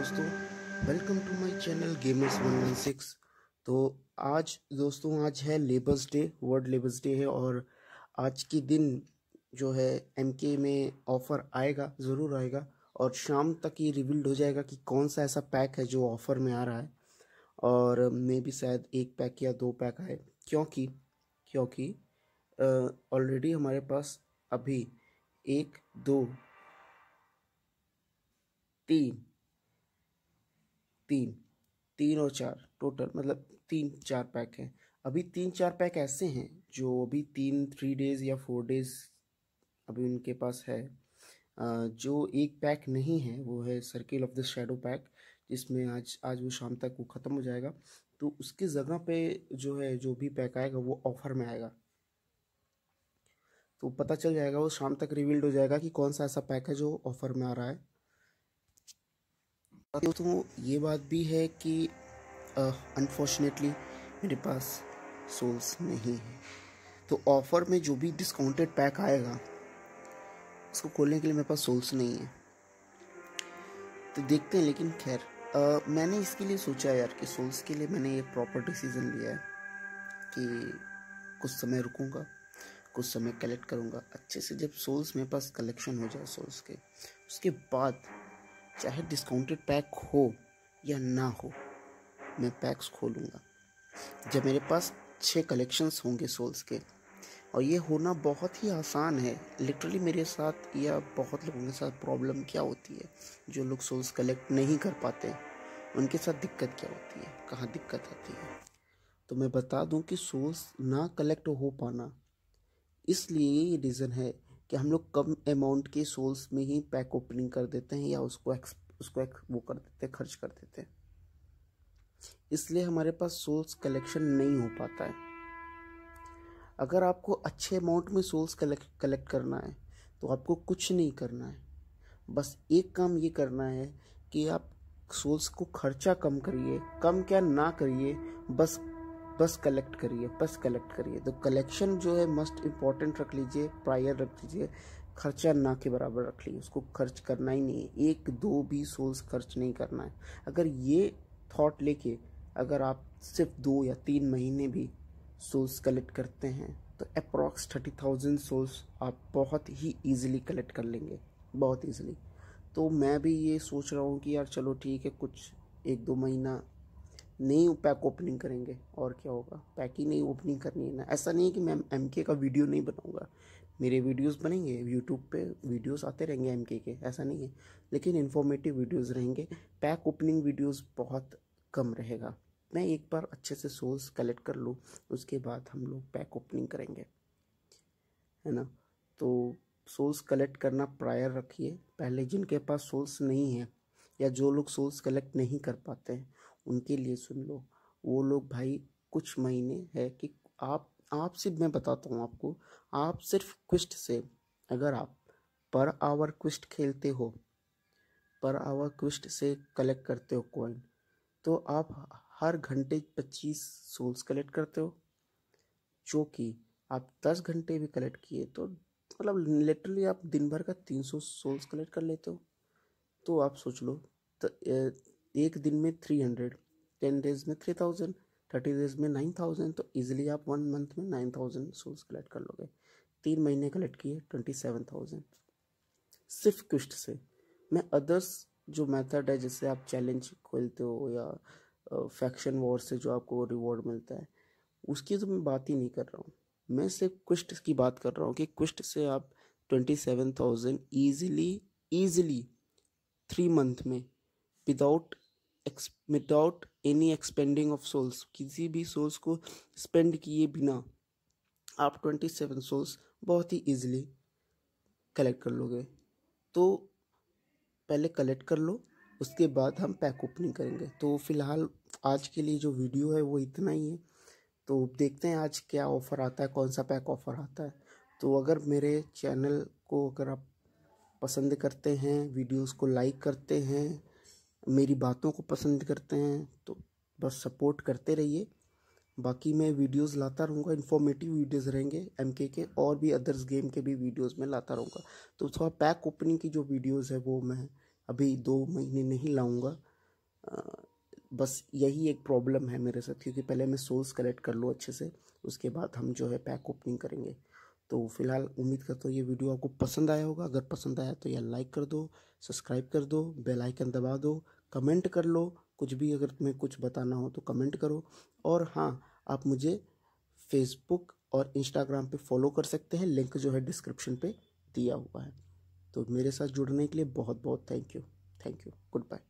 दोस्तों welcome to my channel gamers one one six तो आज दोस्तों आज है labours day world labours day है और आज के दिन जो है एमके में ऑफ़र आएगा ज़रूर आएगा और शाम तक ये रिवील्ड हो जाएगा कि कौन सा ऐसा पैक है जो ऑफ़र में आ रहा है और मे भी शायद एक पैक या दो पैक आए क्योंकि क्योंकि ऑलरेडी हमारे पास अभी एक दो तीन तीन तीन और चार टोटल मतलब तीन चार पैक हैं अभी तीन चार पैक ऐसे हैं जो अभी तीन थ्री डेज़ या फोर डेज़ अभी उनके पास है जो एक पैक नहीं है वो है circle of the shadow pack जिसमें आज आज वो शाम तक वो ख़त्म हो जाएगा तो उसकी जगह पे जो है जो भी पैक आएगा वो ऑफर में आएगा तो पता चल जाएगा वो शाम तक रिवील्ड हो जाएगा कि कौन सा ऐसा पैक है जो ऑफर में आ रहा है दोस्तों ये बात भी है कि अनफॉर्चुनेटली मेरे पास सोल्स नहीं है तो ऑफ़र में जो भी डिस्काउंटेड पैक आएगा उसको खोलने के लिए मेरे पास सोल्स नहीं है तो देखते हैं लेकिन खैर मैंने इसके लिए सोचा यार कि सोल्स के लिए मैंने ये प्रॉपर डिसीज़न लिया है कि कुछ समय रुकूंगा कुछ समय कलेक्ट करूंगा अच्छे से जब सोल्स मेरे पास कलेक्शन हो जाए सोल्स के उसके बाद चाहे डिस्काउंटेड पैक हो या ना हो मैं पैक्स खोलूँगा जब मेरे पास छः कलेक्शंस होंगे सोल्स के और ये होना बहुत ही आसान है लिटरली मेरे साथ या बहुत लोगों के साथ प्रॉब्लम क्या होती है जो लोग सोल्स कलेक्ट नहीं कर पाते उनके साथ दिक्कत क्या होती है कहाँ दिक्कत आती है तो मैं बता दूँ कि सोल्स ना कलेक्ट हो पाना इसलिए ये रीज़न है कि हम लोग कम अमाउंट के सोल्स में ही पैक ओपनिंग कर देते हैं या उसको एक्स उसको एक वो कर देते हैं खर्च कर देते हैं इसलिए हमारे पास सोल्स कलेक्शन नहीं हो पाता है अगर आपको अच्छे अमाउंट में सोल्स कलेक्ट कलेक्ट करना है तो आपको कुछ नहीं करना है बस एक काम ये करना है कि आप सोल्स को खर्चा कम करिए कम क्या ना करिए बस बस कलेक्ट करिए बस कलेक्ट करिए तो कलेक्शन जो है मस्ट इम्पॉर्टेंट रख लीजिए प्रायर रख लीजिए खर्चा ना के बराबर रख लीजिए उसको खर्च करना ही नहीं है एक दो भी सोल्स खर्च नहीं करना है अगर ये थॉट लेके अगर आप सिर्फ दो या तीन महीने भी सोल्स कलेक्ट करते हैं तो अप्रॉक्स थर्टी थाउजेंड सोल्स आप बहुत ही ईजिली कलेक्ट कर लेंगे बहुत ईजिली तो मैं भी ये सोच रहा हूँ कि यार चलो ठीक है कुछ एक दो महीना नहीं पैक ओपनिंग करेंगे और क्या होगा पैक ही नहीं ओपनिंग करनी है ना ऐसा नहीं है कि मैं एम के का वीडियो नहीं बनाऊँगा मेरे वीडियोस बनेंगे यूट्यूब पे वीडियोस आते रहेंगे एम के ऐसा नहीं है लेकिन इन्फॉर्मेटिव वीडियोस रहेंगे पैक ओपनिंग वीडियोस बहुत कम रहेगा मैं एक बार अच्छे से सोर्स कलेक्ट कर लूँ उसके बाद हम लोग पैक ओपनिंग करेंगे है ना तो सोर्स कलेक्ट करना प्रायर रखिए पहले जिनके पास सोर्स नहीं है या जो लोग सोर्स कलेक्ट नहीं कर पाते हैं उनके लिए सुन लो वो लोग भाई कुछ महीने है कि आप आप सिर्फ मैं बताता हूँ आपको आप सिर्फ क्विस्ट से अगर आप पर आवर क्विस्ट खेलते हो पर आवर क्विस्ट से कलेक्ट करते हो कॉइन तो आप हर घंटे पच्चीस सोल्स कलेक्ट करते हो जो कि आप दस घंटे भी कलेक्ट किए तो मतलब लिटरली आप दिन भर का तीन सौ सोल्स कलेक्ट कर लेते हो तो आप सोच लो तो, एक दिन में थ्री हंड्रेड टेन डेज में थ्री थाउजेंड थर्टी डेज में नाइन थाउजेंड तो ईजिली आप वन मंथ में नाइन थाउजेंड सोल्स कलेक्ट कर लोगे तीन महीने कलेक्ट किए ट्वेंटी सेवन थाउजेंड सिर्फ क्विस्ट से मैं अदर्स जो मेथड है जैसे आप चैलेंज खोलते हो या फैक्शन वॉर से जो आपको रिवॉर्ड मिलता है उसकी तो मैं बात ही नहीं कर रहा हूँ मैं सिर्फ क्विस्ट की बात कर रहा हूँ कि क्विस्ट से आप twenty seven thousand easily easily three month में without without any expending of souls किसी भी सोल्स को स्पेंड किए बिना आप ट्वेंटी सेवन सोल्स बहुत ही ईजिली कलेक्ट कर लोगे तो पहले कलेक्ट कर लो उसके बाद हम पैक ओपनिंग करेंगे तो फिलहाल आज के लिए जो वीडियो है वो इतना ही है तो देखते हैं आज क्या ऑफ़र आता है कौन सा पैक ऑफ़र आता है तो अगर मेरे चैनल को अगर आप पसंद करते हैं वीडियोस को लाइक करते हैं मेरी बातों को पसंद करते हैं तो बस सपोर्ट करते रहिए बाकी मैं वीडियोस लाता रहूँगा इन्फॉर्मेटिव वीडियोस रहेंगे एम के और भी अदर्स गेम के भी वीडियोस में लाता रहूँगा तो थोड़ा पैक ओपनिंग की जो वीडियोस है वो मैं अभी दो महीने नहीं लाऊँगा बस यही एक प्रॉब्लम है मेरे साथ क्योंकि पहले मैं सोर्स कलेक्ट कर लूँ अच्छे से उसके बाद हम जो है पैक ओपनिंग करेंगे तो फिलहाल उम्मीद करता हूँ ये वीडियो आपको पसंद आया होगा अगर पसंद आया तो यह लाइक कर दो सब्सक्राइब कर दो बेल आइकन दबा दो कमेंट कर लो कुछ भी अगर तुम्हें कुछ बताना हो तो कमेंट करो और हाँ आप मुझे फेसबुक और इंस्टाग्राम पे फॉलो कर सकते हैं लिंक जो है डिस्क्रिप्शन पे दिया हुआ है तो मेरे साथ जुड़ने के लिए बहुत बहुत thank you thank you good bye